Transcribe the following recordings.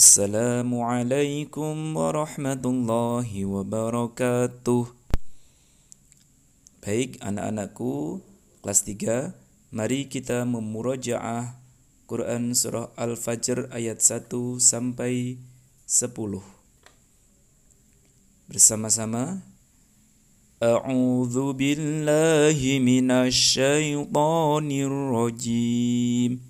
Assalamualaikum warahmatullahi wabarakatuh. Baik anak-anakku kelas 3, mari kita memurajaah Quran surah Al-Fajr ayat 1 sampai 10. Bersama-sama A'udzu billahi minasy syaithanir rajim.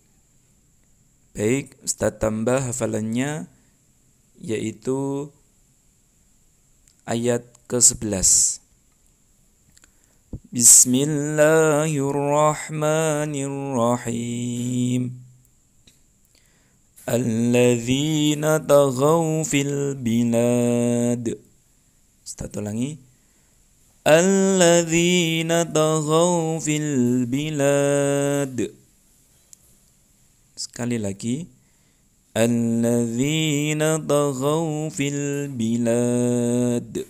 Baik, Ustaz tambah hafalannya yaitu ayat ke-11. Bismillahirrahmanirrahim. Alladzina taghaw fil bilad. Ustaz ulangi. Alladzina taghaw fil bilad. Sekali lagi. Alladzina taghaw fil bilad.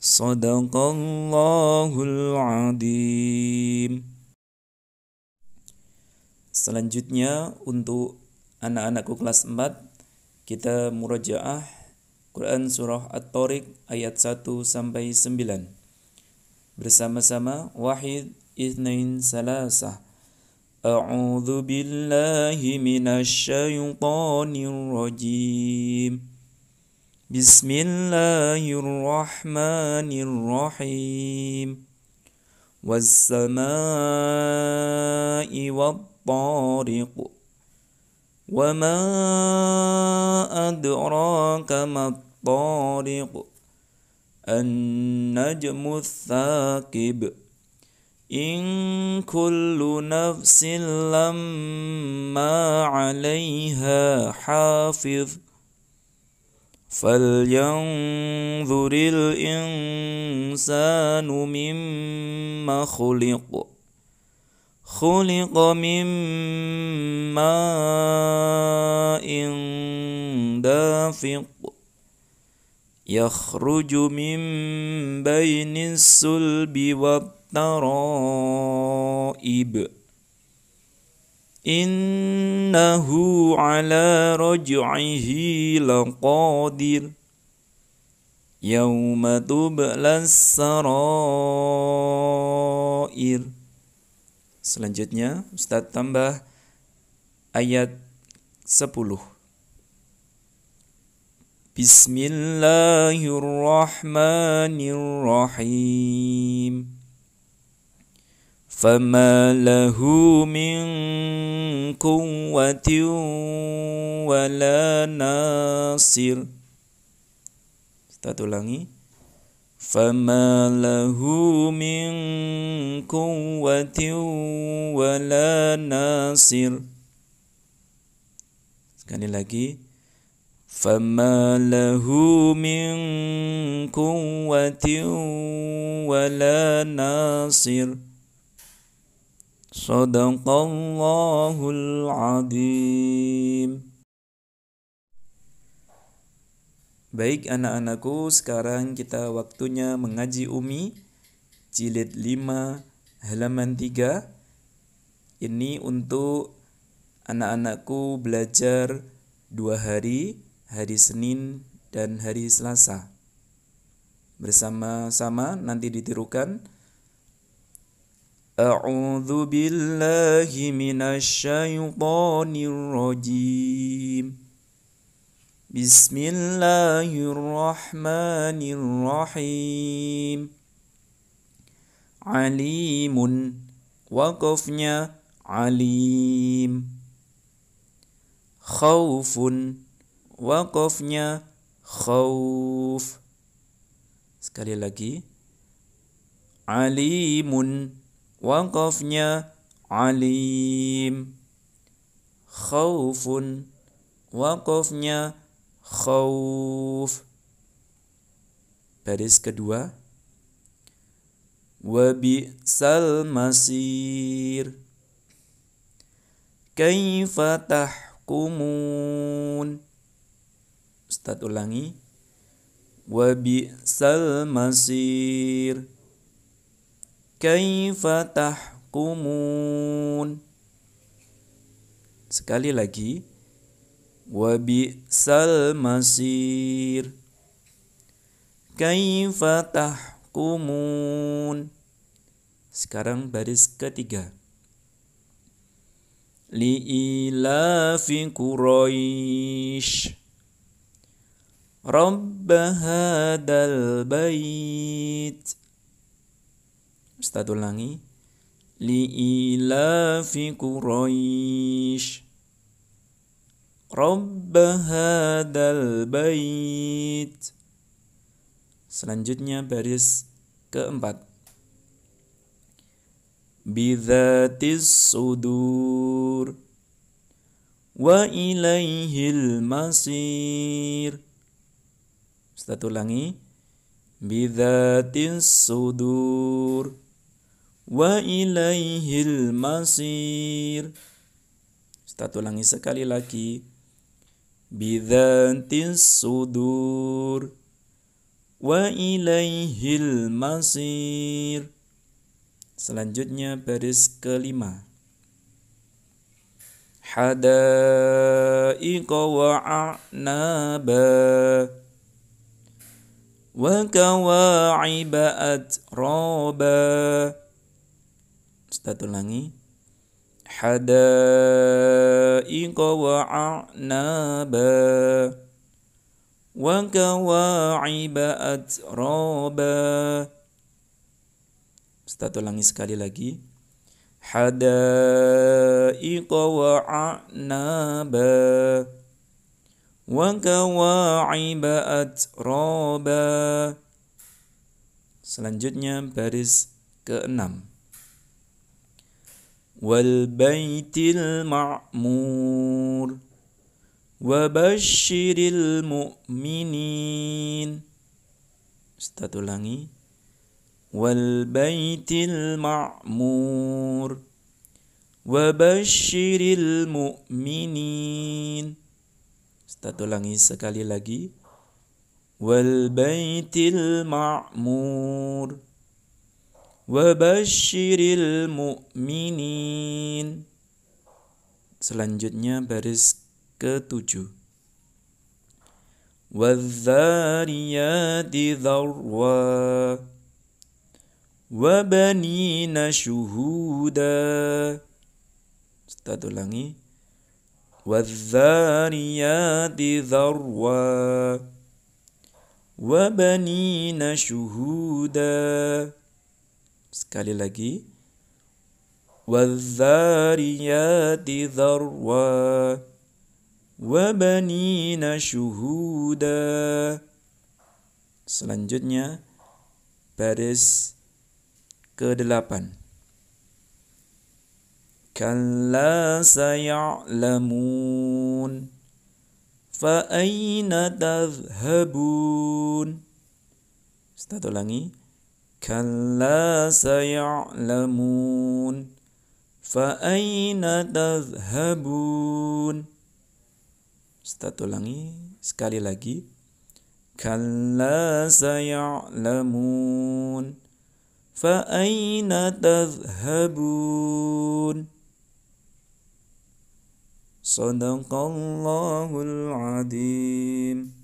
Sadaqallahul adim. Selanjutnya untuk anak-anakku kelas 4 kita murajaah Quran surah At-Tariq ayat 1 sampai 9. Bersama-sama Wahid Isnain Salasah أعوذ بالله من الشيطان الرجيم بسم الله الرحمن الرحيم والسماء والطارق وما أدراك ما الطارق النجم الثاقب إن كل نفس لما عليها حافظ فلينظر الإنسان مما خلق خلق من ماء دافق يخرج من بين السلب والطين الترائب إنه على رجعه لقادر يوم تبلى السرائر Selanjutnya Ustaz tambah ayat 10 Bismillahirrahmanirrahim فما له من قوة ولا ناصر Kita ulangi فما له من قوة ولا ناصر Sekali lagi فما له من قوة ولا ناصر Sadaqallahul Adim Baik anak-anakku, sekarang kita waktunya mengaji Umi Jilid 5, halaman 3 Ini untuk anak-anakku belajar dua hari, hari Senin dan hari Selasa Bersama-sama nanti ditirukan أعوذ بالله من الشيطان الرجيم بسم الله الرحمن الرحيم عليم وقفنا عليم خوف وقفنا خوف سكالي لكي عليم Wakafnya alim. Khawfun. Wakafnya khawf. Baris kedua. Wabi salmasir. Kaifa kumun. Ustaz ulangi. Wabi salmasir. masir kaifa tahkumun Sekali lagi bi salmasir. Kaifa tahkumun Sekarang baris ketiga Li fi Quraish Rabb hadal bait Ustaz ulangi li'ilafi roish Rabb hadal bait Selanjutnya baris keempat Bidhatis sudur Wa ilaihil masir Ustaz ulangi Bidhatis sudur Wa ilaihil masir, Ustaz ulangi sekali lagi Bidhantis sudur Wa ilaihil masir Selanjutnya baris kelima Hadaiqa wa a'naba Wa kawa'iba atraba kita lagi, Hadaiqa wa a'naba wa kawa'iba atraba. Kita lagi sekali lagi. Hadaiqa wa a'naba wa kawa'iba atraba. Selanjutnya baris keenam. والبيت المعمور Wabashiril mu'minin Ustaz ulangi Wal baitil ma'mur Wabashiril mu'minin Ustaz ulangi sekali lagi Wal baitil ma'mur Wabashiril mu'minin Selanjutnya baris ketujuh Wadzariyati dharwa Wabanina syuhuda Ustaz ulangi Wadzariyati dharwa Wabanina syuhuda Sekali lagi. Wadzariyati dharwa wabanina syuhuda. Selanjutnya baris ke-8. Kalla sayalamun fa aina tadhhabun. Ustaz ulangi. كلا سيعلمون فأين تذهبون Kita ulangi sekali كلا سيعلمون فأين تذهبون صدق الله العظيم